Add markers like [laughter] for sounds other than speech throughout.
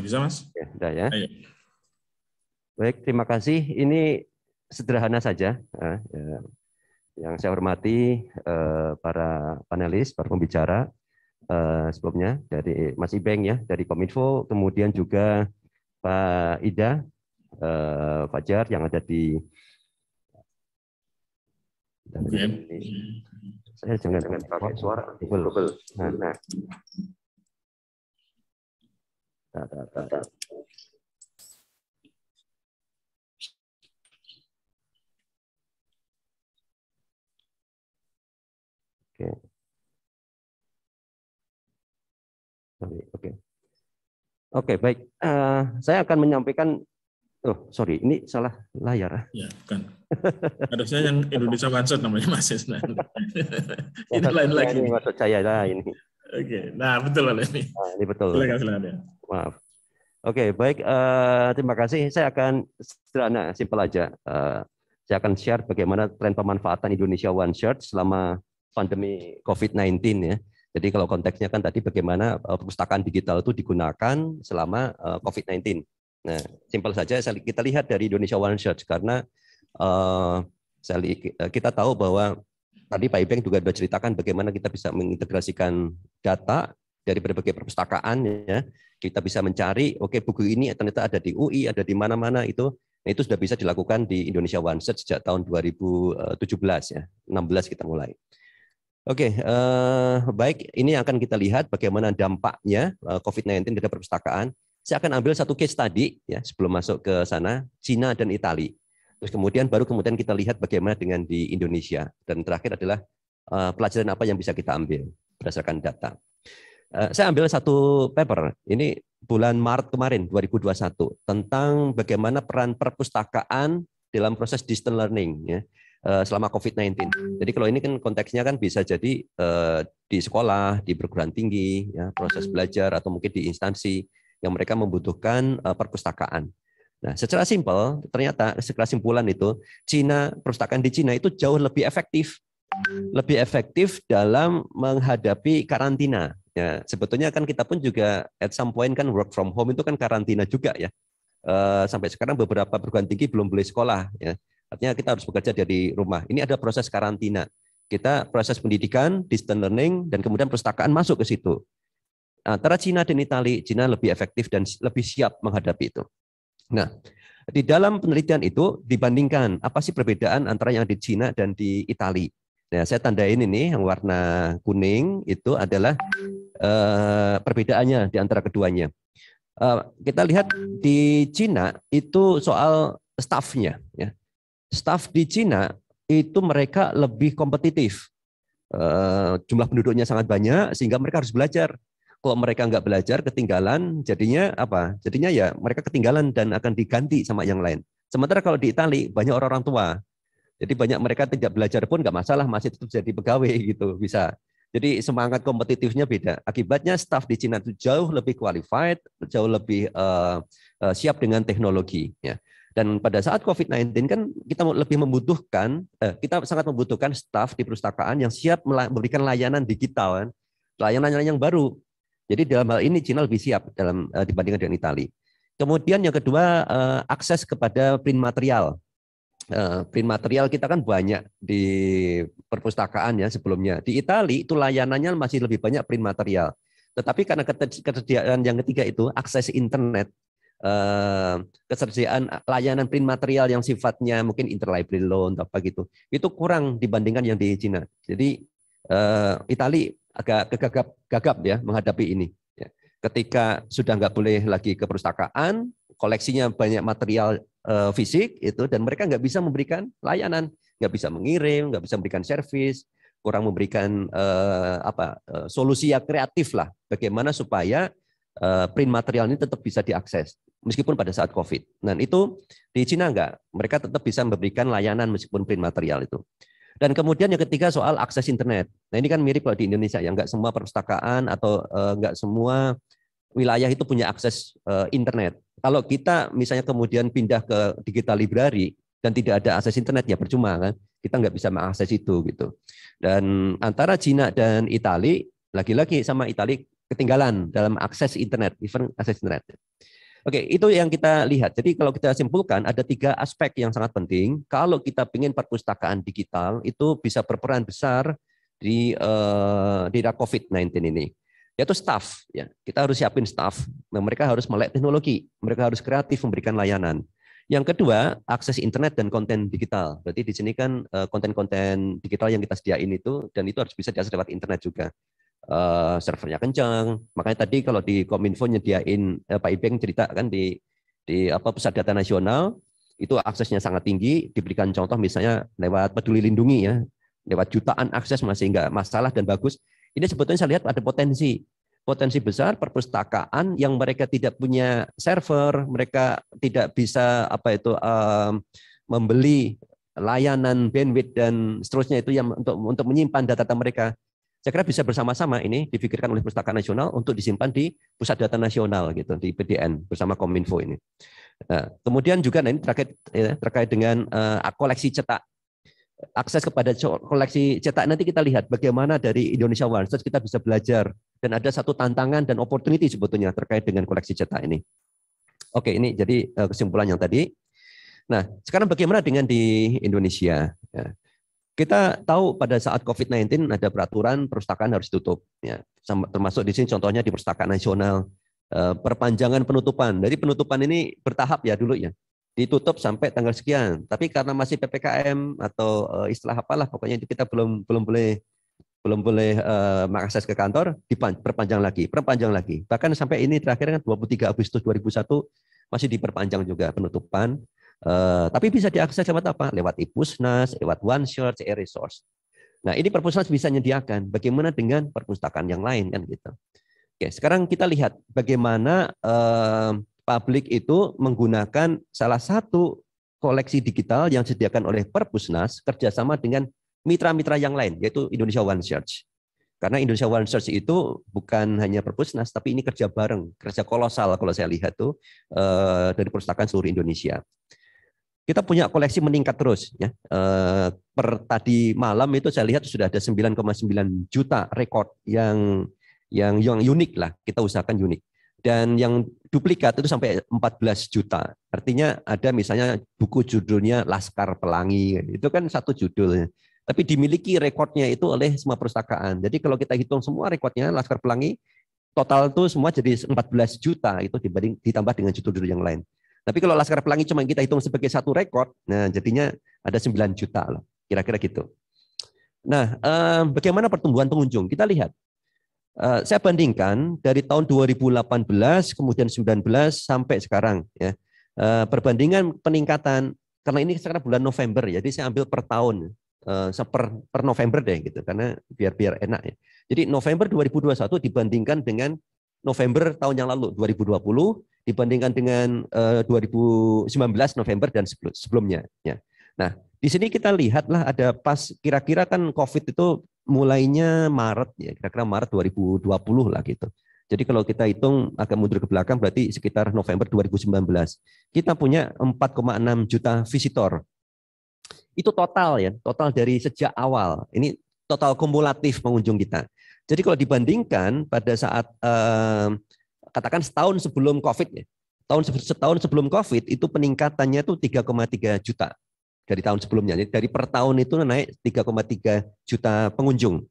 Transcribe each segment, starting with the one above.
bisa, Mas? Ya, ya. Ayo. Baik, terima kasih. Ini sederhana saja. Ya, ya. Yang saya hormati eh, para panelis, para pembicara eh, sebelumnya dari Mas Ibeng ya, dari Kominfo, kemudian juga Pak Ida, Fajar eh, yang ada di saya jangan dengan pakai suara. Nah, nah. Tak, tak, tak. tak. Oke. Okay. Oke. Oke, baik. Uh, saya akan menyampaikan Oh, sorry, ini salah layar. Ah. Ya, bukan. Harusnya yang Indonesia Wansut namanya Mas Isnan. [laughs] ini oh, lain lagi. Ini maksud saya lah ini. Oke, nah betul lah ini. Nah, ini betul. Silakan, silakan ya. Maaf. Oke, okay, baik. Uh, terima kasih. Saya akan sederhana, simpel aja. Uh, saya akan share bagaimana tren pemanfaatan Indonesia One Shirt selama pandemi COVID-19 ya. Jadi kalau konteksnya kan tadi bagaimana eh, perpustakaan digital itu digunakan selama COVID-19. Nah, simpel saja kita lihat dari Indonesia One Shirt karena kita tahu bahwa tadi Pak Ibeng juga sudah ceritakan bagaimana kita bisa mengintegrasikan data dari berbagai perpustakaan ya kita bisa mencari oke okay, buku ini ternyata ada di UI ada di mana-mana itu nah itu sudah bisa dilakukan di Indonesia One Search sejak tahun 2017 ya 16 kita mulai Oke, okay, eh, baik. Ini yang akan kita lihat bagaimana dampaknya eh, COVID-19 terhadap perpustakaan. Saya akan ambil satu case tadi ya sebelum masuk ke sana, Cina dan Italia. Terus kemudian baru kemudian kita lihat bagaimana dengan di Indonesia dan terakhir adalah eh, pelajaran apa yang bisa kita ambil berdasarkan data. Eh, saya ambil satu paper, ini bulan Maret kemarin 2021 tentang bagaimana peran perpustakaan dalam proses distance learning ya eh, selama COVID-19. Jadi kalau ini kan konteksnya kan bisa jadi eh, di sekolah, di perguruan tinggi, ya, proses belajar atau mungkin di instansi yang mereka membutuhkan perpustakaan. Nah, secara simpel ternyata secara simpulan itu Cina perpustakaan di Cina itu jauh lebih efektif, lebih efektif dalam menghadapi karantina Ya, sebetulnya kan kita pun juga at some point kan work from home itu kan karantina juga ya. E, sampai sekarang beberapa perguruan tinggi belum boleh sekolah ya. Artinya kita harus bekerja dari rumah. Ini ada proses karantina. Kita proses pendidikan, distance learning, dan kemudian perpustakaan masuk ke situ. Antara Cina dan Italia, Cina lebih efektif dan lebih siap menghadapi itu. Nah, di dalam penelitian itu dibandingkan apa sih perbedaan antara yang di Cina dan di Italia. Nah, saya tandain ini yang warna kuning itu adalah uh, perbedaannya di antara keduanya. Uh, kita lihat di Cina itu soal staffnya. Ya. Staff di Cina itu mereka lebih kompetitif. Uh, jumlah penduduknya sangat banyak sehingga mereka harus belajar. Kalau mereka nggak belajar, ketinggalan, jadinya apa? Jadinya ya mereka ketinggalan dan akan diganti sama yang lain. Sementara kalau di Itali banyak orang-orang tua jadi banyak mereka tidak belajar pun nggak masalah, masih tetap jadi pegawai [laughs] gitu bisa. Jadi semangat kompetitifnya beda. Akibatnya staff di Cina itu jauh lebih qualified, jauh lebih uh, uh, siap dengan teknologi. Ya. Dan pada saat COVID-19 kan kita lebih membutuhkan, eh, kita sangat membutuhkan staff di perpustakaan yang siap memberikan layanan digital, kan. layanan-layanan yang baru. Jadi dalam hal ini Cina lebih siap dalam uh, dibandingkan dengan Italia. Kemudian yang kedua uh, akses kepada print material. Eh, print material kita kan banyak di perpustakaan ya sebelumnya. Di Itali itu layanannya masih lebih banyak print material. Tetapi karena ketersediaan yang ketiga itu akses internet, eh, ketersediaan layanan print material yang sifatnya mungkin interlibrary loan atau apa gitu, itu kurang dibandingkan yang di Cina. Jadi eh, Itali agak kegagap gagap ya menghadapi ini. Ya, ketika sudah nggak boleh lagi ke perpustakaan, koleksinya banyak material uh, fisik itu dan mereka nggak bisa memberikan layanan, nggak bisa mengirim, nggak bisa memberikan servis, kurang memberikan uh, apa uh, solusi yang kreatif lah bagaimana supaya uh, print material ini tetap bisa diakses meskipun pada saat COVID. Dan itu di Cina nggak, mereka tetap bisa memberikan layanan meskipun print material itu. Dan kemudian yang ketiga soal akses internet. Nah ini kan mirip kalau di Indonesia ya, nggak semua perpustakaan atau nggak semua wilayah itu punya akses eh, internet. Kalau kita misalnya kemudian pindah ke digital library dan tidak ada akses internet ya percuma kan. Kita nggak bisa mengakses itu gitu. Dan antara Cina dan Itali lagi-lagi sama Itali ketinggalan dalam akses internet, even akses internet. Oke, itu yang kita lihat. Jadi kalau kita simpulkan ada tiga aspek yang sangat penting. Kalau kita ingin perpustakaan digital itu bisa berperan besar di uh, di era COVID-19 ini yaitu staff ya. Kita harus siapin staff. Nah, mereka harus melek teknologi, mereka harus kreatif memberikan layanan. Yang kedua, akses internet dan konten digital. Berarti di sini kan eh, konten-konten digital yang kita sediain itu dan itu harus bisa diakses lewat internet juga. Uh, servernya kencang. Makanya tadi kalau di Kominfo nyediain eh, Pak Ibeng cerita kan di di apa pusat data nasional itu aksesnya sangat tinggi. Diberikan contoh misalnya lewat Peduli Lindungi ya, lewat jutaan akses masih enggak masalah dan bagus. Ini sebetulnya saya lihat ada potensi potensi besar perpustakaan yang mereka tidak punya server, mereka tidak bisa apa itu um, membeli layanan bandwidth dan seterusnya itu yang untuk untuk menyimpan data-data mereka. Saya kira bisa bersama-sama ini dipikirkan oleh Perpustakaan Nasional untuk disimpan di Pusat Data Nasional gitu di PDN bersama Kominfo ini. Nah, kemudian juga nah ini terkait ya, terkait dengan uh, koleksi cetak akses kepada koleksi cetak nanti kita lihat bagaimana dari Indonesia One kita bisa belajar dan ada satu tantangan dan opportunity sebetulnya terkait dengan koleksi cetak ini. Oke, ini jadi eh, kesimpulan yang tadi. Nah, sekarang bagaimana dengan di Indonesia? Ya, kita tahu pada saat COVID-19 ada peraturan perpustakaan harus tutup. Ya, termasuk di sini contohnya di perpustakaan nasional eh, perpanjangan penutupan. Jadi penutupan ini bertahap ya dulu ya ditutup sampai tanggal sekian. Tapi karena masih ppkm atau eh, istilah apalah, pokoknya itu kita belum belum boleh belum boleh eh, mengakses ke kantor, diperpanjang lagi, perpanjang lagi. Bahkan sampai ini terakhir kan 23 Agustus 2001 masih diperpanjang juga penutupan. Eh, tapi bisa diakses lewat apa? Lewat ipusnas, lewat one shot, e-resource. Nah ini perpustakaan bisa menyediakan. Bagaimana dengan perpustakaan yang lain kan gitu. Oke, sekarang kita lihat bagaimana uh, publik itu menggunakan salah satu koleksi digital yang disediakan oleh Perpusnas kerjasama dengan mitra-mitra yang lain, yaitu Indonesia One Search. Karena Indonesia One Search itu bukan hanya Perpusnas, tapi ini kerja bareng, kerja kolosal kalau saya lihat tuh eh, dari perpustakaan seluruh Indonesia. Kita punya koleksi meningkat terus. ya eh, Per tadi malam itu saya lihat sudah ada 9,9 juta rekor yang yang yang unik lah kita usahakan unik dan yang duplikat itu sampai 14 juta. Artinya ada misalnya buku judulnya Laskar Pelangi, itu kan satu judulnya. Tapi dimiliki rekodnya itu oleh semua perpustakaan. Jadi kalau kita hitung semua rekodnya Laskar Pelangi, total itu semua jadi 14 juta itu dibanding ditambah dengan judul-judul yang lain. Tapi kalau Laskar Pelangi cuma kita hitung sebagai satu rekod, nah jadinya ada 9 juta lah, kira-kira gitu. Nah, eh, bagaimana pertumbuhan pengunjung? Kita lihat Eh, saya bandingkan dari tahun 2018 kemudian 19 sampai sekarang ya. Uh, perbandingan peningkatan karena ini sekarang bulan November ya, jadi saya ambil per tahun uh, per, per November deh gitu karena biar biar enak ya. Jadi November 2021 dibandingkan dengan November tahun yang lalu 2020 dibandingkan dengan uh, 2019 November dan sebelumnya ya. Nah, di sini kita lihatlah ada pas kira-kira kan COVID itu mulainya Maret ya, kira-kira Maret 2020 lah gitu. Jadi kalau kita hitung agak mundur ke belakang berarti sekitar November 2019. Kita punya 4,6 juta visitor. Itu total ya, total dari sejak awal. Ini total kumulatif pengunjung kita. Jadi kalau dibandingkan pada saat eh, katakan setahun sebelum Covid ya. Tahun setahun sebelum Covid itu peningkatannya itu 3,3 juta dari tahun sebelumnya. Jadi dari per tahun itu naik 3,3 juta pengunjung.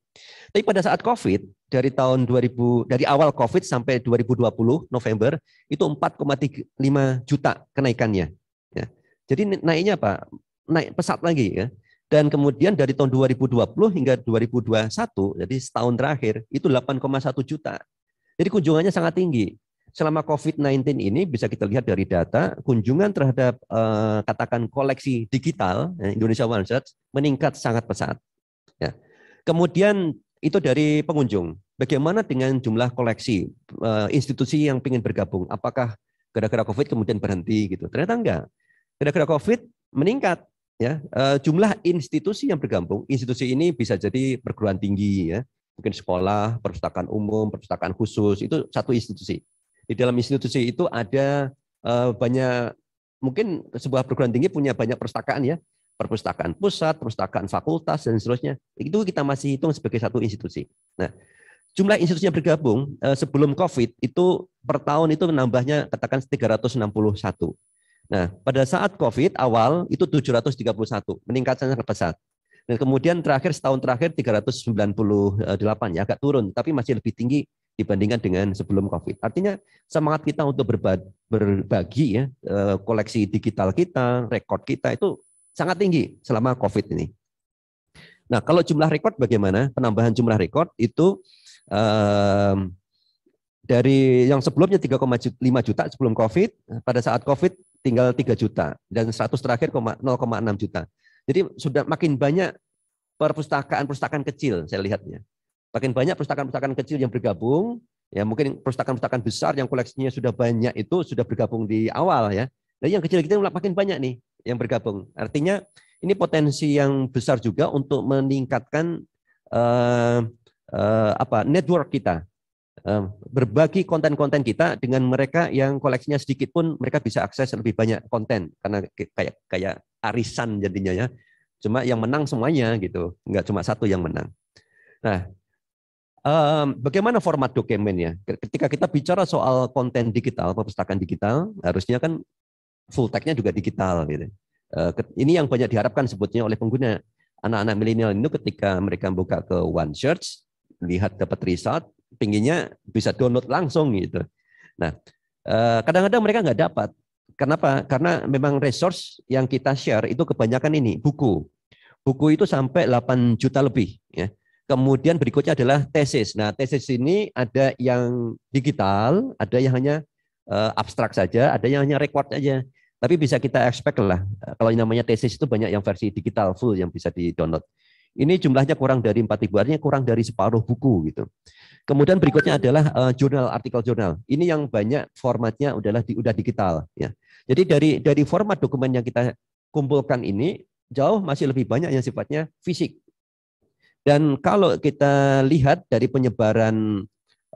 Tapi pada saat COVID dari tahun 2000 dari awal COVID sampai 2020 November itu 4,5 juta kenaikannya. Ya. Jadi naiknya apa? Naik pesat lagi ya. Dan kemudian dari tahun 2020 hingga 2021, jadi setahun terakhir, itu 8,1 juta. Jadi kunjungannya sangat tinggi selama COVID-19 ini bisa kita lihat dari data kunjungan terhadap eh, katakan koleksi digital eh, Indonesia One Search meningkat sangat pesat. Ya. Kemudian itu dari pengunjung. Bagaimana dengan jumlah koleksi eh, institusi yang ingin bergabung? Apakah gara-gara COVID kemudian berhenti gitu? Ternyata enggak. Gara-gara COVID meningkat ya eh, jumlah institusi yang bergabung institusi ini bisa jadi perguruan tinggi ya mungkin sekolah perpustakaan umum perpustakaan khusus itu satu institusi di dalam institusi itu ada uh, banyak mungkin sebuah perguruan tinggi punya banyak perpustakaan ya perpustakaan pusat, perpustakaan fakultas dan seterusnya. Itu kita masih hitung sebagai satu institusi. Nah, jumlah institusi yang bergabung uh, sebelum Covid itu per tahun itu menambahnya katakan 361. Nah, pada saat Covid awal itu 731, meningkat sangat pesat. Dan kemudian terakhir setahun terakhir 398 ya agak turun, tapi masih lebih tinggi dibandingkan dengan sebelum COVID. Artinya semangat kita untuk berbagi ya eh, koleksi digital kita, rekod kita itu sangat tinggi selama COVID ini. Nah kalau jumlah rekod bagaimana? Penambahan jumlah rekod itu um, dari yang sebelumnya 3,5 juta sebelum COVID, pada saat COVID tinggal 3 juta dan 100 terakhir 0,6 juta. Jadi sudah makin banyak perpustakaan-perpustakaan kecil saya lihatnya. Makin banyak perpustakaan-perpustakaan kecil yang bergabung, ya mungkin perpustakaan-perpustakaan besar yang koleksinya sudah banyak itu sudah bergabung di awal ya. Nah, yang kecil-kecil makin banyak nih yang bergabung. Artinya ini potensi yang besar juga untuk meningkatkan eh, uh, apa network kita, eh, berbagi konten-konten kita dengan mereka yang koleksinya sedikit pun mereka bisa akses lebih banyak konten karena kayak kayak arisan jadinya ya. Cuma yang menang semuanya gitu, nggak cuma satu yang menang. Nah, Um, bagaimana format dokumennya? Ketika kita bicara soal konten digital, perpustakaan digital, harusnya kan full tag-nya juga digital. Gitu. Uh, ini yang banyak diharapkan sebetulnya oleh pengguna. Anak-anak milenial itu ketika mereka buka ke One Search, lihat dapat result, pinginnya bisa download langsung gitu. Nah, kadang eh, kadang-kadang mereka nggak dapat. Kenapa? Karena memang resource yang kita share itu kebanyakan ini buku. Buku itu sampai 8 juta lebih. Ya Kemudian berikutnya adalah tesis. Nah, tesis ini ada yang digital, ada yang hanya eh, abstrak saja, ada yang hanya record saja. Tapi bisa kita expect lah. Eh, kalau yang namanya tesis itu banyak yang versi digital full yang bisa di-download. Ini jumlahnya kurang dari 4000, artinya kurang dari separuh buku gitu. Kemudian berikutnya adalah uh, jurnal, artikel jurnal. Ini yang banyak formatnya adalah di udah digital ya. Jadi dari dari format dokumen yang kita kumpulkan ini jauh masih lebih banyak yang sifatnya fisik dan kalau kita lihat dari penyebaran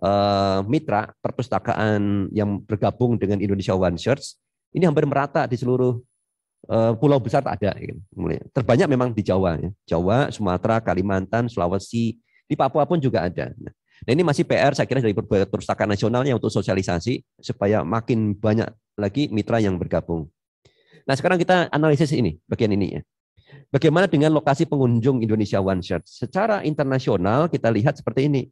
uh, mitra perpustakaan yang bergabung dengan Indonesia One Search, ini hampir merata di seluruh eh, pulau besar ada. Gitu. Terbanyak memang di Jawa, ya. Jawa, Sumatera, Kalimantan, Sulawesi, di Papua pun juga ada. Nah ini masih PR saya kira dari perpustakaan nasionalnya untuk sosialisasi supaya makin banyak lagi mitra yang bergabung. Nah sekarang kita analisis ini, bagian ini ya. Bagaimana dengan lokasi pengunjung Indonesia One Shirt? Secara internasional kita lihat seperti ini.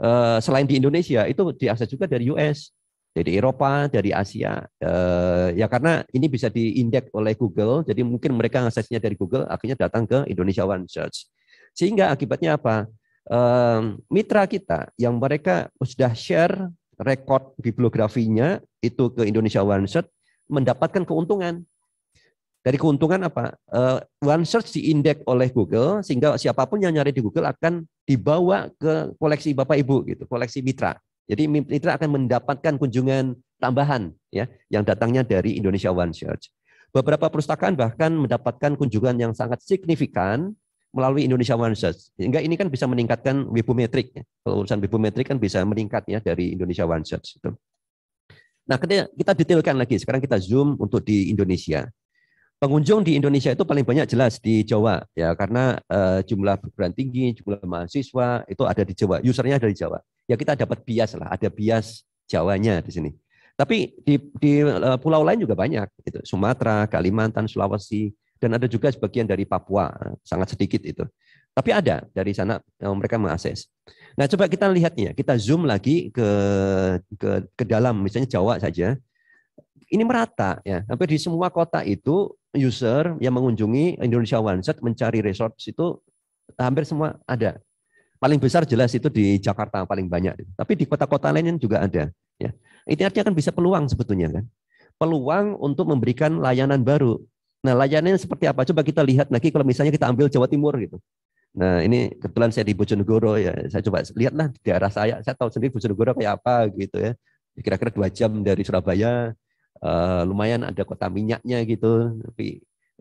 Eh, selain di Indonesia, itu diakses juga dari US, dari Eropa, dari Asia. Eh, ya karena ini bisa diindeks oleh Google, jadi mungkin mereka aksesnya dari Google, akhirnya datang ke Indonesia One Search. Sehingga akibatnya apa? Mitra kita yang mereka sudah share rekod bibliografinya itu ke Indonesia One Search mendapatkan keuntungan dari keuntungan apa? Uh, one search diindeks oleh Google sehingga siapapun yang nyari di Google akan dibawa ke koleksi Bapak Ibu gitu, koleksi mitra. Jadi mitra akan mendapatkan kunjungan tambahan ya yang datangnya dari Indonesia One Search. Beberapa perpustakaan bahkan mendapatkan kunjungan yang sangat signifikan melalui Indonesia One Search. Sehingga ini kan bisa meningkatkan Webometric. Ya. Kalau urusan webometrik kan bisa meningkat ya dari Indonesia One Search. Itu. Nah, kita detailkan lagi. Sekarang kita zoom untuk di Indonesia pengunjung di Indonesia itu paling banyak jelas di Jawa ya karena uh, jumlah perguruan tinggi, jumlah mahasiswa itu ada di Jawa, usernya dari Jawa. Ya kita dapat bias lah, ada bias Jawanya di sini. Tapi di, di uh, pulau lain juga banyak, itu Sumatera, Kalimantan, Sulawesi, dan ada juga sebagian dari Papua, sangat sedikit itu. Tapi ada dari sana eh, mereka mengakses. Nah coba kita lihatnya, kita zoom lagi ke ke, ke dalam, misalnya Jawa saja. Ini merata ya, hampir di semua kota itu user yang mengunjungi Indonesia One Set mencari resort itu hampir semua ada. Paling besar jelas itu di Jakarta paling banyak, tapi di kota-kota lainnya juga ada. Ya. Ini artinya kan bisa peluang sebetulnya kan, peluang untuk memberikan layanan baru. Nah layanannya seperti apa? Coba kita lihat lagi kalau misalnya kita ambil Jawa Timur gitu. Nah ini kebetulan saya di Bojonegoro ya, saya coba lihatlah di daerah saya, saya tahu sendiri Bojonegoro kayak apa gitu ya. Kira-kira dua jam dari Surabaya, uh, lumayan ada kota minyaknya gitu tapi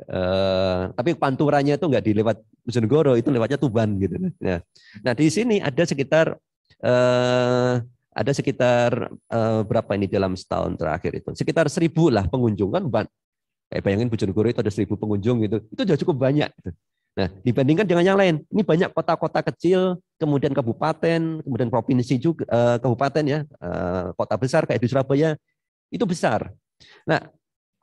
uh, tapi panturanya itu nggak dilewat Bojonegoro itu lewatnya Tuban gitu nah, nah di sini ada sekitar uh, ada sekitar uh, berapa ini dalam setahun terakhir itu sekitar seribu lah pengunjung kan ban eh, bayangin Bojonegoro itu ada seribu pengunjung gitu itu sudah cukup banyak gitu. Nah, dibandingkan dengan yang lain, ini banyak kota-kota kecil, kemudian kabupaten, kemudian provinsi juga eh, kabupaten ya, eh, kota besar kayak di Surabaya itu besar. Nah,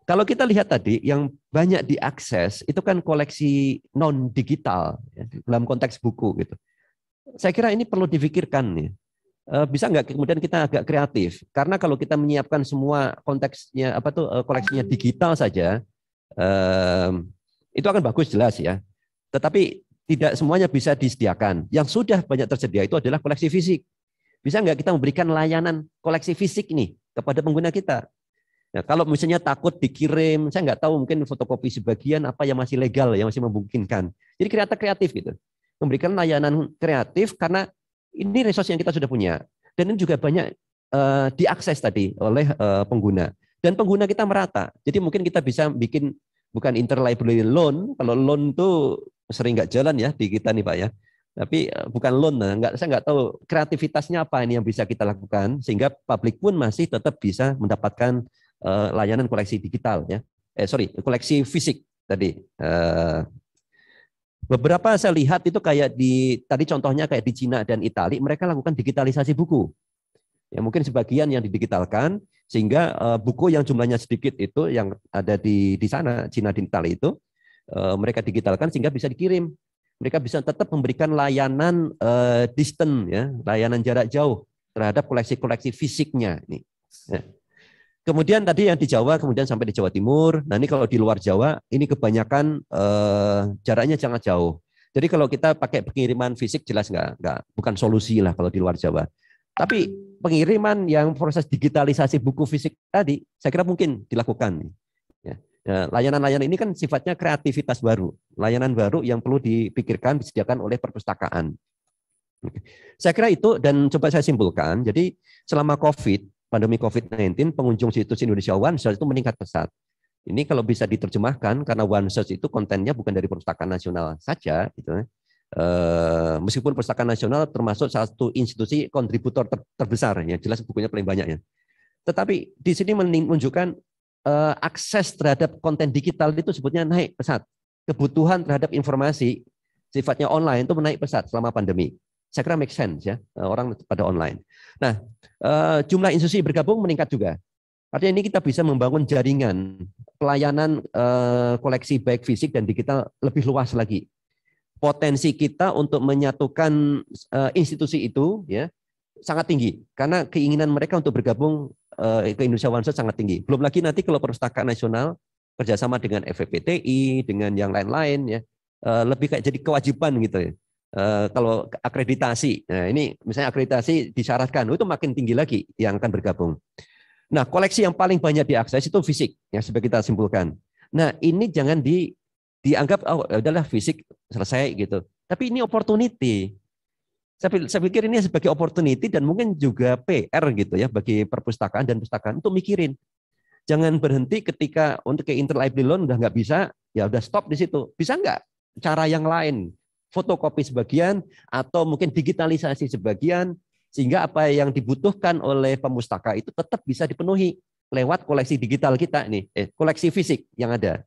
kalau kita lihat tadi yang banyak diakses itu kan koleksi non digital ya, dalam konteks buku gitu. Saya kira ini perlu difikirkan nih. Eh, bisa nggak kemudian kita agak kreatif? Karena kalau kita menyiapkan semua konteksnya apa tuh eh, koleksinya digital saja, eh, itu akan bagus jelas ya. Tetapi tidak semuanya bisa disediakan. Yang sudah banyak tersedia itu adalah koleksi fisik. Bisa nggak kita memberikan layanan koleksi fisik nih kepada pengguna kita? Ya, kalau misalnya takut dikirim, saya nggak tahu mungkin fotokopi sebagian apa yang masih legal, yang masih memungkinkan. Jadi kreatif kreatif gitu, memberikan layanan kreatif karena ini resource yang kita sudah punya dan ini juga banyak uh, diakses tadi oleh uh, pengguna dan pengguna kita merata. Jadi mungkin kita bisa bikin bukan interlibrary loan, kalau loan tuh sering nggak jalan ya di kita nih pak ya. Tapi eh, bukan loan, nah, nggak saya nggak tahu kreativitasnya apa ini yang bisa kita lakukan sehingga publik pun masih tetap bisa mendapatkan Eh, layanan koleksi digital ya. Eh sorry, koleksi fisik tadi. Eh, beberapa saya lihat itu kayak di tadi contohnya kayak di Cina dan Italia mereka lakukan digitalisasi buku. Ya mungkin sebagian yang didigitalkan sehingga eh, buku yang jumlahnya sedikit itu yang ada di di sana Cina dan Italia itu mereka digitalkan sehingga bisa dikirim. Mereka bisa tetap memberikan layanan uh, distant ya, layanan jarak jauh terhadap koleksi-koleksi fisiknya nih Ya. Kemudian tadi yang di Jawa, kemudian sampai di Jawa Timur. Nah ini kalau di luar Jawa, ini kebanyakan eh, jaraknya sangat jauh. Jadi kalau kita pakai pengiriman fisik jelas nggak, nggak bukan solusi lah kalau di luar Jawa. Tapi pengiriman yang proses digitalisasi buku fisik tadi, saya kira mungkin dilakukan. Ya. Nah, layanan-layanan ini kan sifatnya kreativitas baru, layanan baru yang perlu dipikirkan disediakan oleh perpustakaan. Saya kira itu dan coba saya simpulkan. Jadi selama COVID pandemi COVID-19, pengunjung situs Indonesia One Search itu meningkat pesat. Ini kalau bisa diterjemahkan, karena One Search itu kontennya bukan dari perpustakaan nasional saja, gitu. E, meskipun perpustakaan nasional termasuk satu institusi kontributor ter terbesar, ya jelas bukunya paling banyak ya. Tetapi di sini menunjukkan e, akses terhadap konten digital itu sebutnya naik pesat. Kebutuhan terhadap informasi sifatnya online itu menaik pesat selama pandemi. Saya kira make sense ya eh, orang pada online. Nah, eh, jumlah institusi bergabung meningkat juga. Artinya ini kita bisa membangun jaringan pelayanan eh, koleksi baik fisik dan digital lebih luas lagi. Potensi kita untuk menyatukan institusi itu ya sangat tinggi karena keinginan mereka untuk bergabung ke Indonesia One sangat tinggi. Belum lagi nanti kalau perpustakaan nasional kerjasama dengan FPTI dengan yang lain-lain ya lebih kayak jadi kewajiban gitu ya Eh, kalau akreditasi, nah ini misalnya akreditasi disyaratkan, oh, itu makin tinggi lagi yang akan bergabung. Nah, koleksi yang paling banyak diakses itu fisik, yang sebagai kita simpulkan. Nah, ini jangan di, dianggap oh adalah ya fisik selesai gitu. Tapi ini opportunity. Saya, saya pikir ini sebagai opportunity dan mungkin juga PR gitu ya bagi perpustakaan dan pustakaan untuk mikirin. Jangan berhenti ketika untuk ke interlibrary loan udah nggak bisa, ya udah stop di situ. Bisa nggak cara yang lain? fotokopi sebagian atau mungkin digitalisasi sebagian sehingga apa yang dibutuhkan oleh pemustaka itu tetap bisa dipenuhi lewat koleksi digital kita nih eh, koleksi fisik yang ada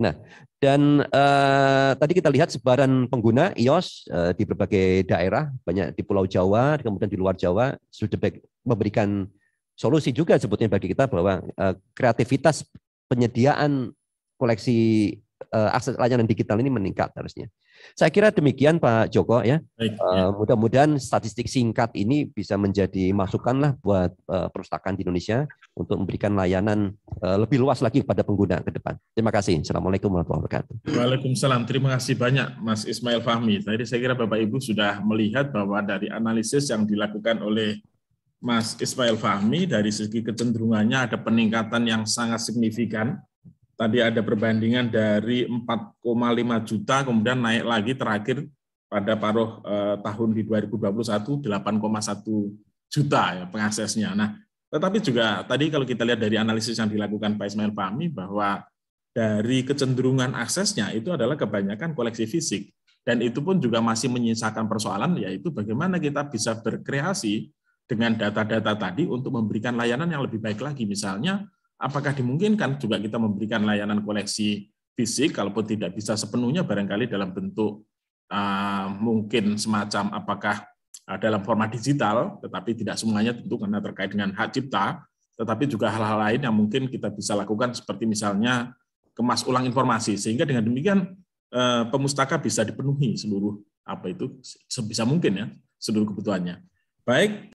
nah dan eh, tadi kita lihat sebaran pengguna iOS eh, di berbagai daerah banyak di Pulau Jawa kemudian di luar Jawa sudah memberikan solusi juga sebetulnya bagi kita bahwa eh, kreativitas penyediaan koleksi Eh, akses layanan digital ini meningkat harusnya. Saya kira demikian Pak Joko ya. Eh, ya. Mudah-mudahan statistik singkat ini bisa menjadi masukan lah buat eh, perpustakaan di Indonesia untuk memberikan layanan lebih luas lagi kepada pengguna ke depan. Terima kasih. Assalamualaikum warahmatullahi wabarakatuh. Waalaikumsalam. Terima kasih banyak Mas Ismail Fahmi. Tadi saya kira Bapak Ibu sudah melihat bahwa dari analisis yang dilakukan oleh Mas Ismail Fahmi dari segi kecenderungannya ada peningkatan yang sangat signifikan tadi ada perbandingan dari 4,5 juta kemudian naik lagi terakhir pada paruh eh, tahun di 2021 8,1 juta ya pengaksesnya. Nah, tetapi juga tadi kalau kita lihat dari analisis yang dilakukan Pak Ismail Fahmi bahwa dari kecenderungan aksesnya itu adalah kebanyakan koleksi fisik dan itu pun juga masih menyisakan persoalan yaitu bagaimana kita bisa berkreasi dengan data-data tadi untuk memberikan layanan yang lebih baik lagi misalnya apakah dimungkinkan juga kita memberikan layanan koleksi fisik, kalaupun tidak bisa sepenuhnya barangkali dalam bentuk uh, mungkin semacam apakah uh, dalam format digital, tetapi tidak semuanya tentu karena terkait dengan hak cipta, tetapi juga hal-hal lain yang mungkin kita bisa lakukan seperti misalnya kemas ulang informasi, sehingga dengan demikian uh, pemustaka bisa dipenuhi seluruh apa itu sebisa mungkin ya seluruh kebutuhannya. Baik,